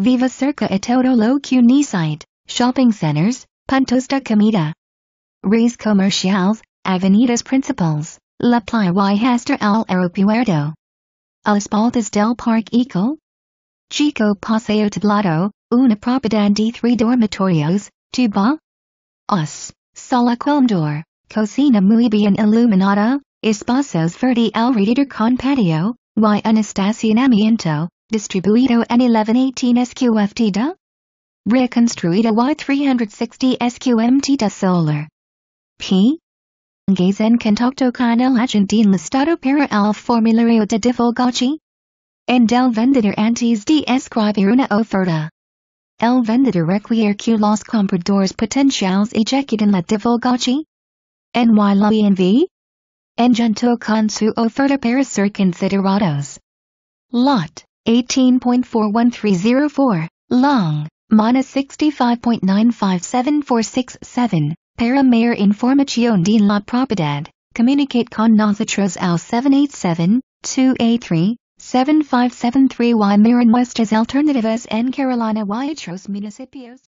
Viva Cerca e Todo lo que Nisite, Shopping Centers, Puntos de Comida. Reis Comerciales, Avenidas Principales, La Playa Hasta el Aeropuerto. Alespaldas del Parque Eco. Chico Paseo Tablado, Una Propiedad de Three Dormitorios, Tuba. Us, Sala comedor, Cocina Muy Bien Iluminada, Espacios Verde El Con Patio, Y Un Estacionamiento, Distribuido N1118 SQFT da? Reconstruido Y360 SQMT da Solar. P. Gazen contacto con el agente listado para el formulario de divulgación. En del vendedor antes de escribir una oferta. El vendedor requiere que los compradores potenciales ejecuten la divulgación. En y la env. En junto con su oferta para ser considerados. Lot. 18.41304 long, minus 65.957467, para mayor información de la propiedad, communicate con nosotros al 787-283. 7573 Y Miran West as Alternativas en Carolina y otros Municipios